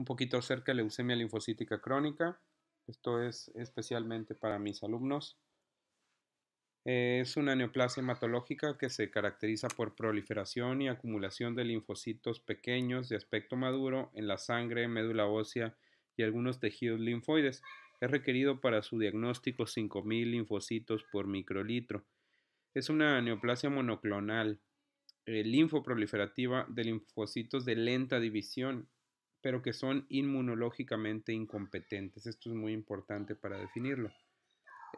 un poquito acerca de leucemia linfocítica crónica. Esto es especialmente para mis alumnos. Eh, es una neoplasia hematológica que se caracteriza por proliferación y acumulación de linfocitos pequeños de aspecto maduro en la sangre, médula ósea y algunos tejidos linfoides. Es requerido para su diagnóstico 5.000 linfocitos por microlitro. Es una neoplasia monoclonal, eh, linfoproliferativa de linfocitos de lenta división pero que son inmunológicamente incompetentes. Esto es muy importante para definirlo.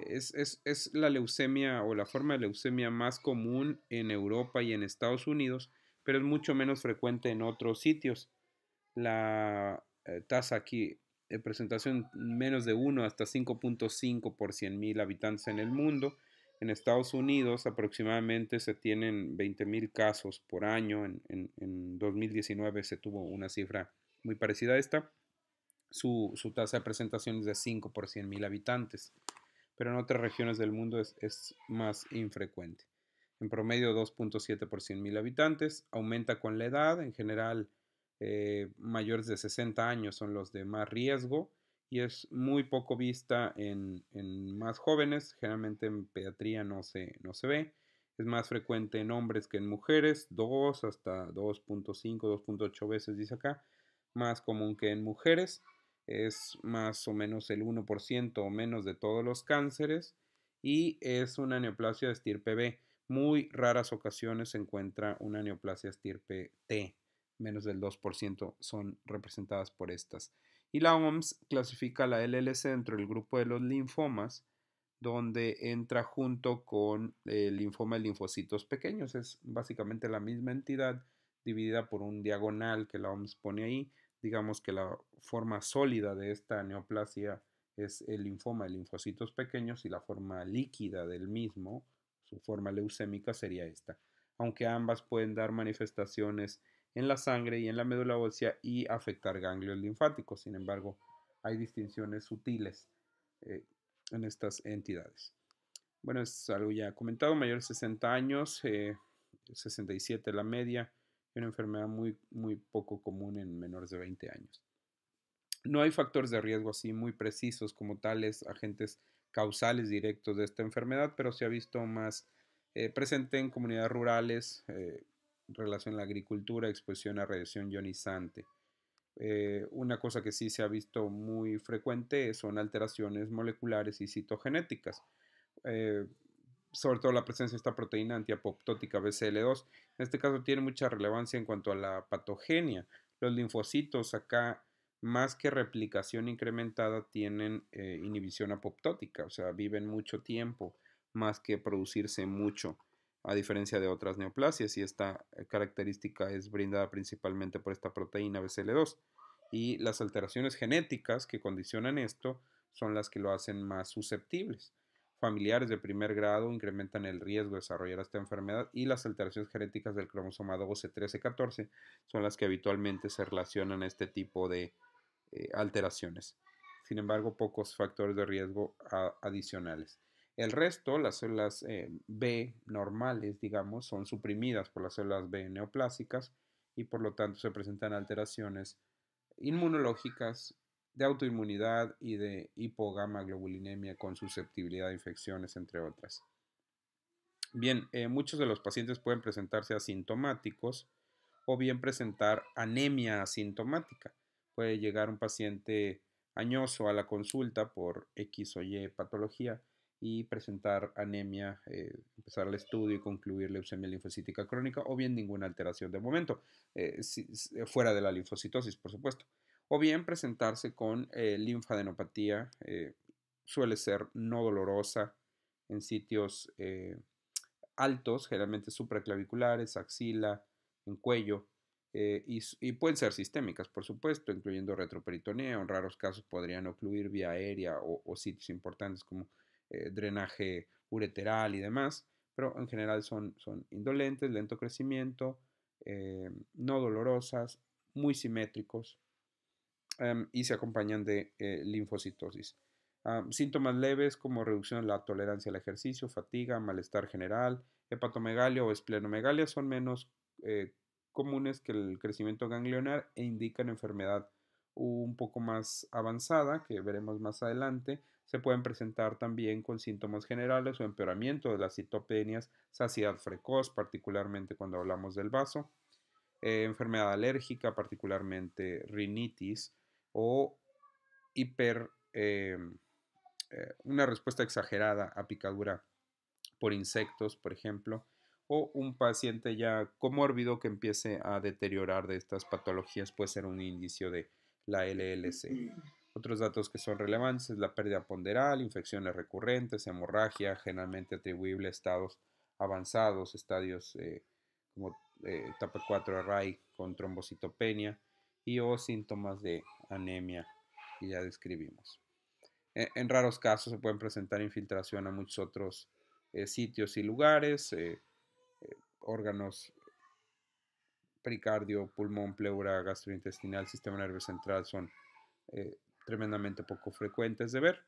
Es, es, la leucemia o la forma de leucemia más común en Europa y en Estados Unidos, pero es mucho menos frecuente en otros sitios. La eh, tasa aquí, de presentación menos de 1 hasta 5.5 por 100.000 mil habitantes en el mundo. En Estados Unidos aproximadamente se tienen 20 mil casos por año. en 2019 se tuvo una cifra muy parecida a esta, su, tasa de presentación es de 5 por 100 mil habitantes, pero en otras regiones del mundo es, más infrecuente. En promedio 2.7 por 100 mil habitantes, aumenta con la edad, en general eh, mayores de 60 años son los de más riesgo y es muy poco vista en, más jóvenes, generalmente en pediatría no se, no se ve. Es más frecuente en hombres que en mujeres, 2 hasta 2.5, 2.8 veces, dice acá más común que en mujeres, es más o menos el 1% o menos de todos los cánceres y es una neoplasia de estirpe B. Muy raras ocasiones se encuentra una neoplasia estirpe T, menos del 2% son representadas por estas. Y la OMS clasifica la LLC dentro del grupo de los linfomas, donde entra junto con el linfoma de linfocitos pequeños. Es básicamente la misma entidad dividida por un diagonal que la OMS pone ahí digamos que la forma sólida de esta neoplasia es el linfoma de linfocitos pequeños y la forma líquida del mismo, su forma leucémica sería esta, aunque ambas pueden dar manifestaciones en la sangre y en la médula ósea y afectar ganglios linfáticos. Sin embargo, hay distinciones sutiles eh, en estas entidades. Bueno, es algo ya comentado, mayor de 60 años, 67 eh, la media, una enfermedad muy, muy poco común en menores de 20 años. No hay factores de riesgo así muy precisos como tales agentes causales directos de esta enfermedad, pero se ha visto más eh, presente en comunidades rurales, eh, relación a la agricultura, exposición a radiación ionizante. Eh, una cosa que sí se ha visto muy frecuente son alteraciones moleculares y citogenéticas. Eh, sobre todo la presencia de esta proteína antiapoptótica BCL2. En este caso tiene mucha relevancia en cuanto a la patogenia. Los linfocitos acá, más que replicación incrementada, tienen eh, inhibición apoptótica, o sea, viven mucho tiempo más que producirse mucho, a diferencia de otras neoplasias, y esta eh, característica es brindada principalmente por esta proteína BCL2. Y las alteraciones genéticas que condicionan esto son las que lo hacen más susceptibles familiares de primer grado incrementan el riesgo de desarrollar esta enfermedad y las alteraciones genéticas del cromosoma 12, 13, 14 son las que habitualmente se relacionan a este tipo de eh, alteraciones. Sin embargo, pocos factores de riesgo ah, adicionales. El resto, las células eh, B normales, digamos, son suprimidas por las células B neoplásicas y por lo tanto se presentan alteraciones inmunológicas de autoinmunidad y de hipogama globulinemia con susceptibilidad a infecciones, entre otras. Bien, eh, muchos de los pacientes pueden presentarse asintomáticos o bien presentar anemia asintomática. Puede llegar un paciente añoso a la consulta por X o Y patología y presentar anemia, eh, empezar el estudio y concluir leucemia linfocítica crónica o bien ninguna alteración de momento, eh, fuera de la linfocitosis, por supuesto o bien presentarse con eh, linfadenopatía, eh, suele ser no dolorosa en sitios eh, altos, generalmente supraclaviculares, axila, en cuello, y, pueden ser sistémicas, por supuesto, incluyendo retroperitoneo, en raros casos podrían ocluir vía aérea o, sitios importantes como drenaje ureteral y demás, pero en general son, son indolentes, lento crecimiento, no dolorosas, muy simétricos, Em, y se acompañan de eh, linfocitosis. Ah, síntomas leves como reducción de la tolerancia al ejercicio, fatiga, malestar general, hepatomegalia o esplenomegalia son menos eh, comunes que el crecimiento ganglionar e indican enfermedad un poco más avanzada, que veremos más adelante, se pueden presentar también con síntomas generales o empeoramiento de las citopenias, saciedad precoz, particularmente cuando hablamos del vaso, eh, enfermedad alérgica, particularmente rinitis, o hiper, em, eh, una respuesta exagerada a picadura por insectos, por ejemplo, o un paciente ya comórbido que empiece a deteriorar de estas patologías puede ser un indicio de la LLC. Otros datos que son relevantes es la pérdida ponderal, infecciones recurrentes, hemorragia, generalmente atribuible a estados avanzados, estadios eh, como eh, etapa 4 de RAI con trombocitopenia y o síntomas de anemia, que ya describimos. E, en, raros casos se pueden presentar infiltración a muchos otros eh, sitios y lugares, eh, eh, órganos pericardio, pulmón, pleura, gastrointestinal, sistema nervioso central son tremendamente poco frecuentes de ver.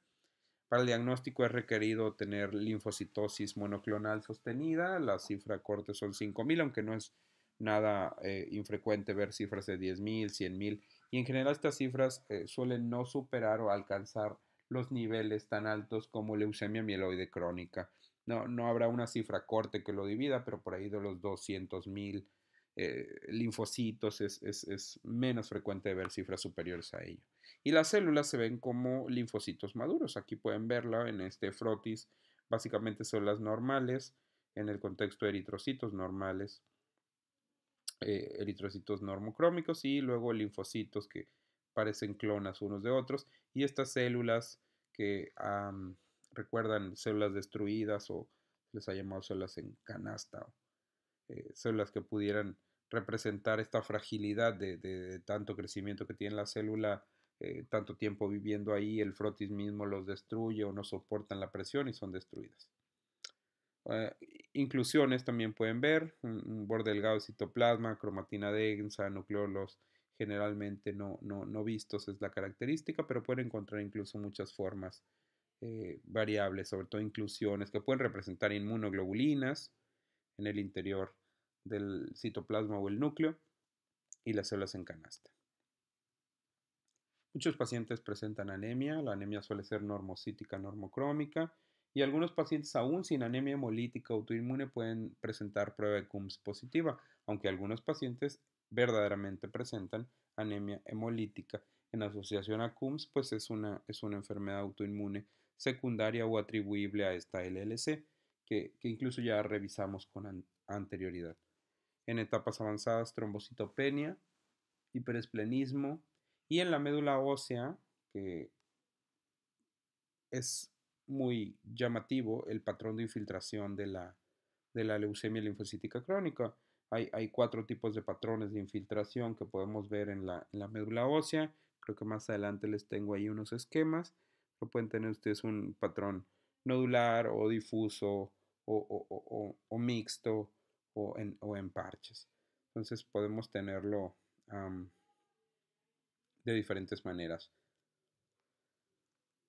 Para el diagnóstico es requerido tener linfocitosis monoclonal sostenida. La cifra corte son 5.000, aunque no es nada infrecuente ver cifras de 10.000, 100.000 y en general estas cifras eh, suelen no superar o alcanzar los niveles tan altos como leucemia mieloide crónica. No, no habrá una cifra corte que lo divida, pero por ahí de los 200.000 eh, linfocitos es, menos frecuente ver cifras superiores a ello. Y las células se ven como linfocitos maduros. Aquí pueden verla en este frotis, básicamente son las normales, en el contexto de eritrocitos normales. Eh, eritrocitos normocrómicos y luego linfocitos que parecen clonas unos de otros y estas células que recuerdan células destruidas o les ha llamado células en canasta, eh, células que pudieran representar esta fragilidad de, tanto crecimiento que tiene la célula, eh, tanto tiempo viviendo ahí, el frotis mismo los destruye o no soportan la presión y son destruidas. Ah, inclusiones también pueden ver, un, borde delgado de citoplasma, cromatina densa, nucleolos generalmente no, vistos es la característica, pero pueden encontrar incluso muchas formas eh, variables, sobre todo inclusiones que pueden representar inmunoglobulinas en el interior del citoplasma o el núcleo y las células en canasta. Muchos pacientes presentan anemia, la anemia suele ser normocítica, normocrómica, y algunos pacientes aún sin anemia hemolítica autoinmune pueden presentar prueba de CUMS positiva, aunque algunos pacientes verdaderamente presentan anemia hemolítica. En asociación a CUMS, pues es una, es una enfermedad autoinmune secundaria o atribuible a esta LLC, que, incluso ya revisamos con anterioridad. En etapas avanzadas, trombocitopenia, hiperesplenismo y en la médula ósea, que es muy llamativo el patrón de infiltración de la, leucemia linfocítica crónica. Hay, cuatro tipos de patrones de infiltración que podemos ver en la, médula ósea. Creo que más adelante les tengo ahí unos esquemas. pueden tener ustedes un patrón nodular o difuso o, mixto o en, parches. Entonces podemos tenerlo de diferentes maneras.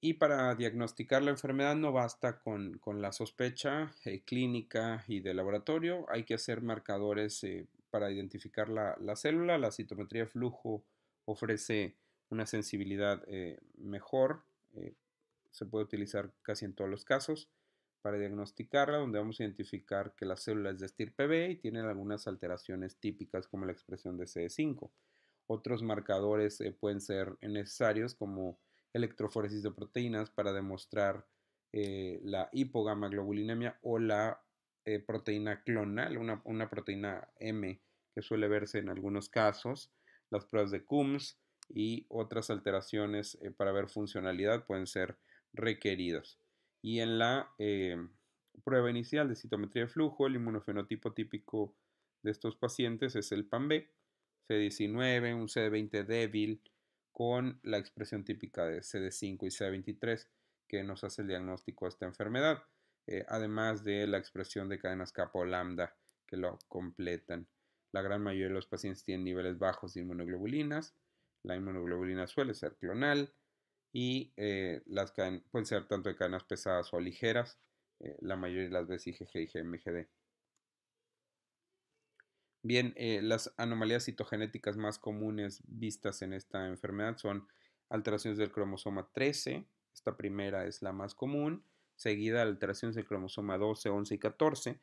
Y para diagnosticar la enfermedad no basta con, la sospecha eh, clínica y de laboratorio, hay que hacer marcadores eh, para identificar la, célula. La citometría de flujo ofrece una sensibilidad eh, mejor, se puede utilizar casi en todos los casos para diagnosticarla, donde vamos a identificar que la célula es de estirpe B y tiene algunas alteraciones típicas como la expresión de CD5. Otros marcadores pueden ser necesarios como electroforesis de proteínas para demostrar eh, la hipogamaglobulinemia o la eh, proteína clonal, una, proteína M que suele verse en algunos casos, las pruebas de CUMS y otras alteraciones eh, para ver funcionalidad pueden ser requeridas. Y en la prueba inicial de citometría de flujo, el inmunofenotipo típico de estos pacientes es el PAMB, C19, un c 20 débil, con la expresión típica de CD5 y CD23 que nos hace el diagnóstico de esta enfermedad, eh, además de la expresión de cadenas capo lambda que lo completan. La gran mayoría de los pacientes tienen niveles bajos de inmunoglobulinas, la inmunoglobulina suele ser clonal y eh, las pueden ser tanto de cadenas pesadas o ligeras, eh, la mayoría de las veces IgG y IgMGD. Bien, eh, las anomalías citogenéticas más comunes vistas en esta enfermedad son alteraciones del cromosoma 13, esta primera es la más común, seguida alteraciones del cromosoma 12, 11 y 14,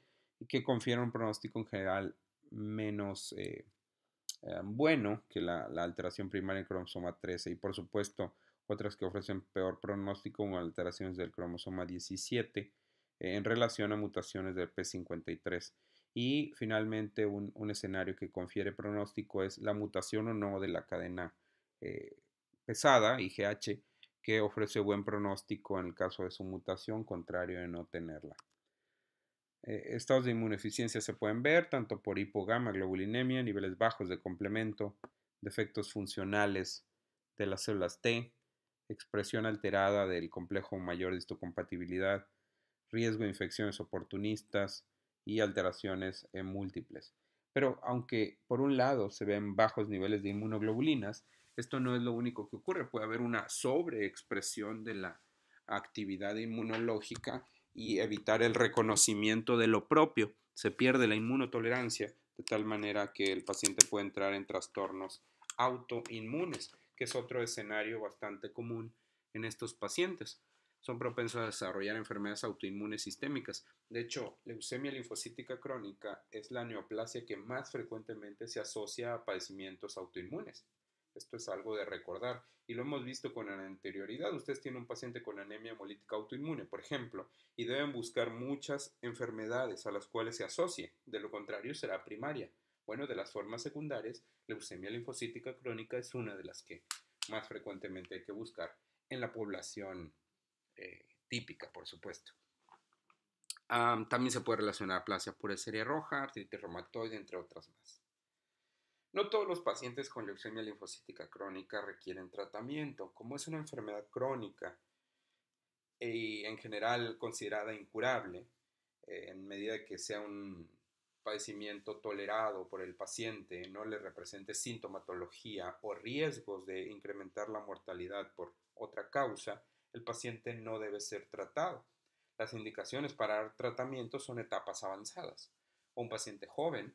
que confieren un pronóstico en general menos eh, eh, bueno que la, la, alteración primaria en cromosoma 13 y por supuesto otras que ofrecen peor pronóstico como alteraciones del cromosoma 17 en relación a mutaciones del P53. Y finalmente, un, escenario que confiere pronóstico es la mutación o no de la cadena eh, pesada, IGH, que ofrece buen pronóstico en el caso de su mutación, contrario de no tenerla. Eh, estados de inmunodeficiencia se pueden ver tanto por hipogama, globulinemia, niveles bajos de complemento, defectos funcionales de las células T, expresión alterada del complejo mayor de histocompatibilidad, riesgo de infecciones oportunistas, y alteraciones eh, múltiples. Pero aunque por un lado se ven bajos niveles de inmunoglobulinas, esto no es lo único que ocurre. Puede haber una sobreexpresión de la actividad inmunológica y evitar el reconocimiento de lo propio. Se pierde la inmunotolerancia de tal manera que el paciente puede entrar en trastornos autoinmunes, que es otro escenario bastante común en estos pacientes son propensos a desarrollar enfermedades autoinmunes sistémicas. De hecho, leucemia linfocítica crónica es la neoplasia que más frecuentemente se asocia a padecimientos autoinmunes. Esto es algo de recordar y lo hemos visto con anterioridad. Ustedes tienen un paciente con anemia hemolítica autoinmune, por ejemplo, y deben buscar muchas enfermedades a las cuales se asocie. De lo contrario, será primaria. Bueno, de las formas secundarias, leucemia linfocítica crónica es una de las que más frecuentemente hay que buscar en la población eh, típica, por supuesto. también se puede relacionar pura por serie roja, artritis reumatoide, entre otras más. No todos los pacientes con leucemia linfocítica crónica requieren tratamiento. Como es una enfermedad crónica y en general considerada incurable, eh, en medida que sea un padecimiento tolerado por el paciente, no le represente sintomatología o riesgos de incrementar la mortalidad por otra causa, el paciente no debe ser tratado. Las indicaciones para dar tratamiento son etapas avanzadas, o un paciente joven,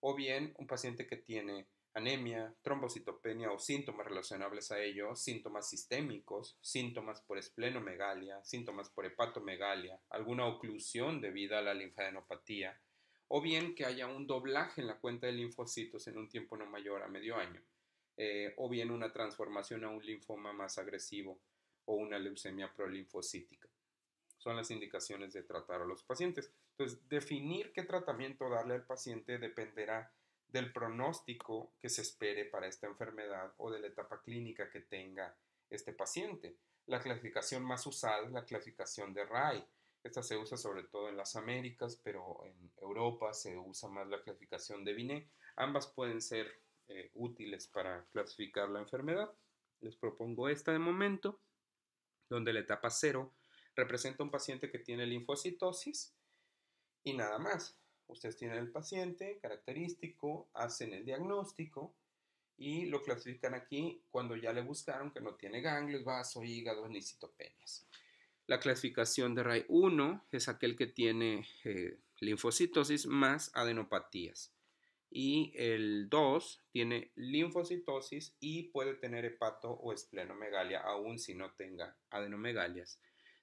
o bien un paciente que tiene anemia, trombocitopenia o síntomas relacionables a ello, síntomas sistémicos, síntomas por esplenomegalia, síntomas por hepatomegalia, alguna oclusión debida a la linfadenopatía, o bien que haya un doblaje en la cuenta de linfocitos en un tiempo no mayor a medio año, eh, o bien una transformación a un linfoma más agresivo o una leucemia prolinfocítica. Son las indicaciones de tratar a los pacientes. Entonces, definir qué tratamiento darle al paciente dependerá del pronóstico que se espere para esta enfermedad o de la etapa clínica que tenga este paciente. La clasificación más usada es la clasificación de RAI. Esta se usa sobre todo en las Américas, pero en Europa se usa más la clasificación de Binet. Ambas pueden ser eh, útiles para clasificar la enfermedad. Les propongo esta de momento donde la etapa 0 representa un paciente que tiene linfocitosis y nada más. Ustedes tienen el paciente característico, hacen el diagnóstico y lo clasifican aquí cuando ya le buscaron que no tiene ganglios, vaso, hígado ni citopenias. La clasificación de RAI 1 es aquel que tiene eh, linfocitosis más adenopatías y el 2 tiene linfocitosis y puede tener hepato o esplenomegalia aún si no tenga adenomegalias.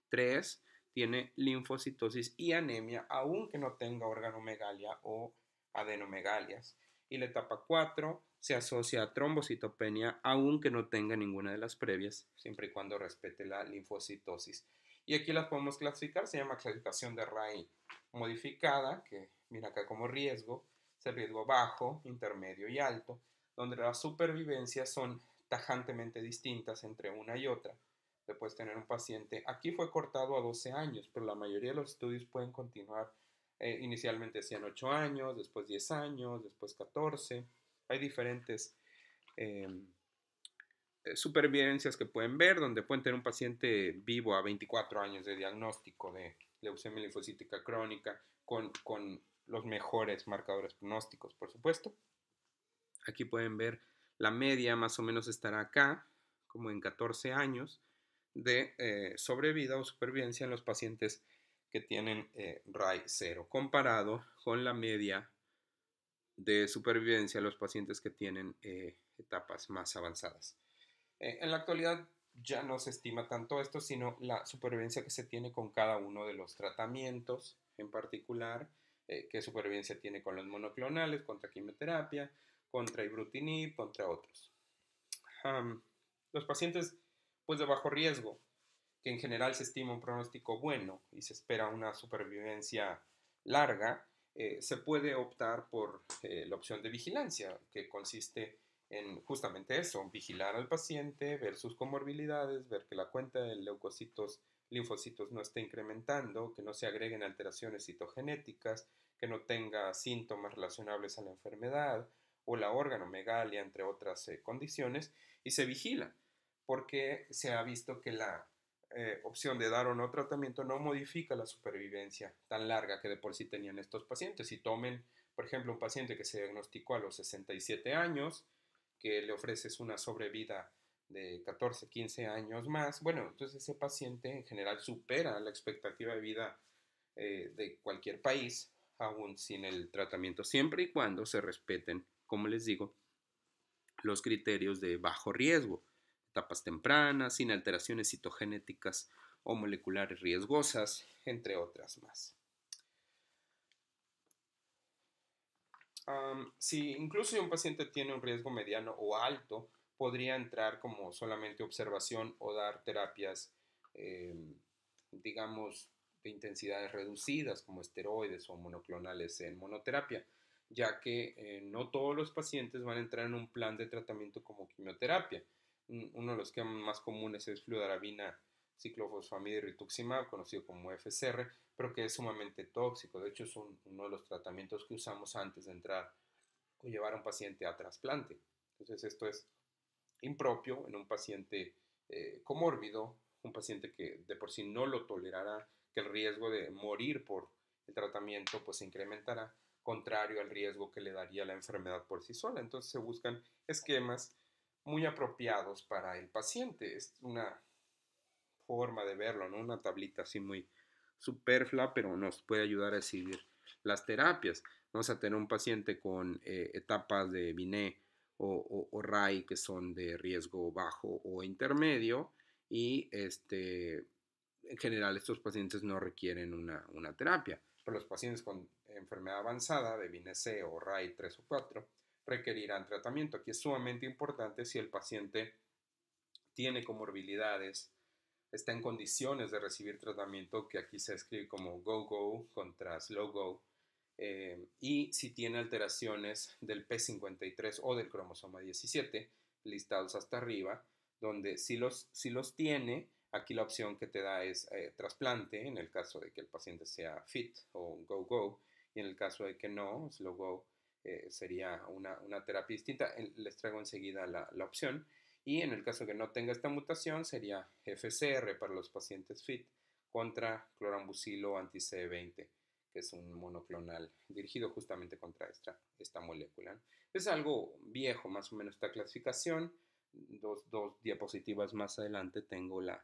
3 tiene linfocitosis y anemia aún que no tenga organomegalia o adenomegalias. Y la etapa 4 se asocia a trombocitopenia aún que no tenga ninguna de las previas, siempre y cuando respete la linfocitosis. Y aquí las podemos clasificar, se llama clasificación de RAI modificada, que mira acá como riesgo, riesgo bajo, intermedio y alto, donde las supervivencias son tajantemente distintas entre una y otra. Después tener un paciente, aquí fue cortado a 12 años, pero la mayoría de los estudios pueden continuar eh, inicialmente hacían 8 años, después 10 años, después 14. Hay diferentes em, eh, supervivencias que pueden ver, donde pueden tener un paciente vivo a 24 años de diagnóstico de leucemia linfocítica crónica con, con los mejores marcadores pronósticos, por supuesto. Aquí pueden ver la media, más o menos estará acá, como en 14 años, de eh, sobrevida o supervivencia en los pacientes que tienen eh, RAI 0, comparado con la media de supervivencia en los pacientes que tienen eh, etapas más avanzadas. en la actualidad ya no se estima tanto esto, sino la supervivencia que se tiene con cada uno de los tratamientos en particular eh, qué supervivencia tiene con los monoclonales, contra quimioterapia, contra ibrutinib, contra otros. los pacientes pues de bajo riesgo, que en general se estima un pronóstico bueno y se espera una supervivencia larga, eh, se puede optar por eh, la opción de vigilancia, que consiste en justamente eso, vigilar al paciente, ver sus comorbilidades, ver que la cuenta de leucocitos linfocitos no esté incrementando, que no se agreguen alteraciones citogenéticas, que no tenga síntomas relacionables a la enfermedad o la megalia, entre otras eh, condiciones, y se vigila, porque se ha visto que la eh, opción de dar o no tratamiento no modifica la supervivencia tan larga que de por sí tenían estos pacientes. Si tomen, por ejemplo, un paciente que se diagnosticó a los 67 años, que le ofreces una sobrevida de 14, 15 años más, bueno, entonces ese paciente en general supera la expectativa de vida eh, de cualquier país, aún sin el tratamiento, siempre y cuando se respeten, como les digo, los criterios de bajo riesgo, etapas tempranas, sin alteraciones citogenéticas o moleculares riesgosas, entre otras más. si incluso un paciente tiene un riesgo mediano o alto, podría entrar como solamente observación o dar terapias, em, digamos, de intensidades reducidas, como esteroides o monoclonales en monoterapia, ya que eh, no todos los pacientes van a entrar en un plan de tratamiento como quimioterapia. Uno de los que más comunes es fludarabina, ciclofosfamida y rituximab, conocido como FCR, pero que es sumamente tóxico. De hecho, es uno de los tratamientos que usamos antes de entrar o llevar a un paciente a trasplante. Entonces, esto es impropio en un paciente eh, comórbido, un paciente que de por sí no lo tolerará, que el riesgo de morir por el tratamiento pues se incrementará, contrario al riesgo que le daría la enfermedad por sí sola. Entonces se buscan esquemas muy apropiados para el paciente. Es una forma de verlo, ¿no? Una tablita así muy superflua, pero nos puede ayudar a decidir las terapias. Vamos a tener un paciente con eh, etapas de Binet o, RAI que son de riesgo bajo o intermedio y este, en general estos pacientes no requieren una, terapia. Pero los pacientes con enfermedad avanzada de BINEC o RAI 3 o 4 requerirán tratamiento. Aquí es sumamente importante si el paciente tiene comorbilidades, está en condiciones de recibir tratamiento que aquí se escribe como go-go contra slow-go eh, y si tiene alteraciones del P53 o del cromosoma 17, listados hasta arriba, donde si los, tiene, aquí la opción que te da es eh, trasplante, en el caso de que el paciente sea fit o go-go, y en el caso de que no, slow-go, eh, sería una, terapia distinta. Les traigo enseguida la, la, opción. Y en el caso que no tenga esta mutación, sería FCR para los pacientes fit contra clorambucilo anti-C20 que es un monoclonal dirigido justamente contra esta, esta molécula. Es algo viejo, más o menos, esta clasificación. Dos, diapositivas más adelante tengo la,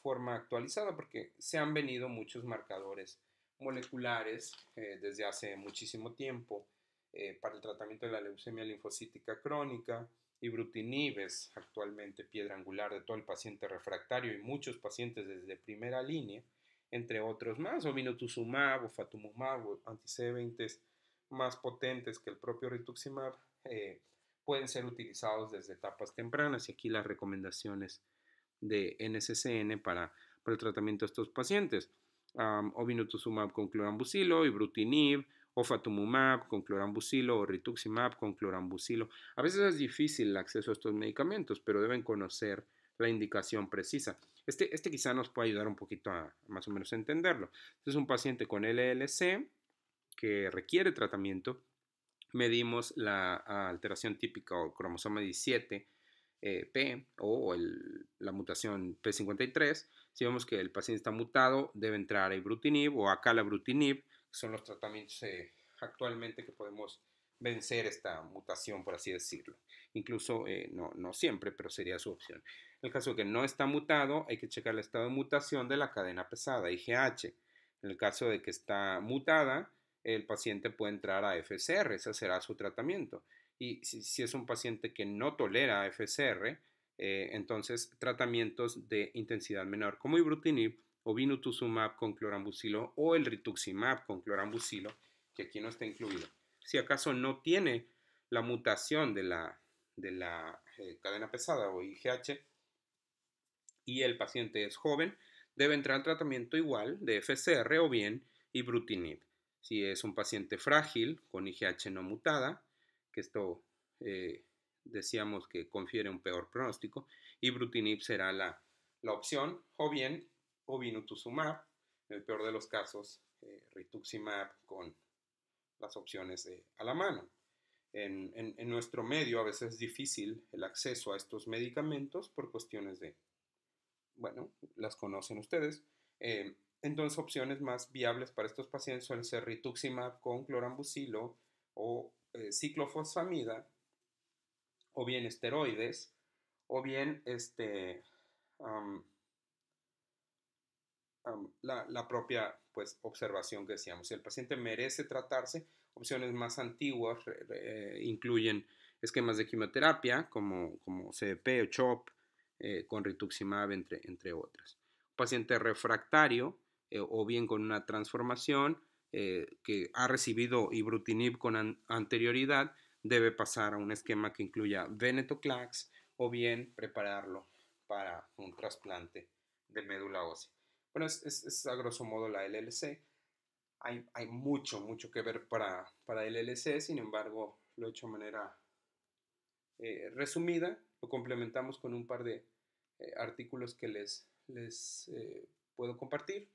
forma actualizada porque se han venido muchos marcadores moleculares eh, desde hace muchísimo tiempo eh, para el tratamiento de la leucemia linfocítica crónica. y Brutinibes actualmente piedra angular de todo el paciente refractario y muchos pacientes desde primera línea entre otros más, o ofatumumab, o fatumumab, o más potentes que el propio rituximab, eh, pueden ser utilizados desde etapas tempranas. Y aquí las recomendaciones de NSCN para, el tratamiento de estos pacientes. Ovinotuzumab con clorambucilo, ibrutinib, o fatumumab con clorambucilo, o rituximab con clorambucilo. A veces es difícil el acceso a estos medicamentos, pero deben conocer la indicación precisa. Este, este quizá nos puede ayudar un poquito a, más o menos entenderlo. Este es un paciente con LLC que requiere tratamiento. Medimos la alteración típica o cromosoma 17 eh, P o la mutación P53. Si vemos que el paciente está mutado, debe entrar a ibrutinib o acá acalabrutinib, que son los tratamientos eh, actualmente que podemos vencer esta mutación, por así decirlo. Incluso eh, no, siempre, pero sería su opción. En el caso de que no está mutado, hay que checar el estado de mutación de la cadena pesada, IGH. En el caso de que está mutada, el paciente puede entrar a FCR, ese será su tratamiento. Y si, es un paciente que no tolera FCR, eh, entonces tratamientos de intensidad menor como ibrutinib o vinutuzumab con clorambucilo o el rituximab con clorambucilo, que aquí no está incluido si acaso no tiene la mutación de la, de la eh, cadena pesada o IgH y el paciente es joven, debe entrar al tratamiento igual de FCR o bien ibrutinib. Si es un paciente frágil con IgH no mutada, que esto eh, decíamos que confiere un peor pronóstico, ibrutinib será la, opción, o bien ovinutuzumab, en el peor de los casos, eh, rituximab con las opciones a la mano. En, nuestro medio a veces es difícil el acceso a estos medicamentos por cuestiones de, bueno, las conocen ustedes. Em, entonces, opciones más viables para estos pacientes suelen ser rituximab con clorambucilo o eh, ciclofosfamida, o bien esteroides, o bien este, la, la, propia pues, observación que decíamos. Si el paciente merece tratarse, opciones más antiguas incluyen esquemas de quimioterapia como, como CDP o CHOP eh, con rituximab, entre, entre otras. paciente refractario eh, o bien con una transformación eh, que ha recibido ibrutinib con anterioridad debe pasar a un esquema que incluya venetoclax o bien prepararlo para un trasplante de médula ósea. Bueno, es, a grosso modo la LLC. Hay, mucho, mucho que ver para, para LLC, sin embargo, lo he hecho de manera eh, resumida. Lo complementamos con un par de eh, artículos que les, les eh, puedo compartir.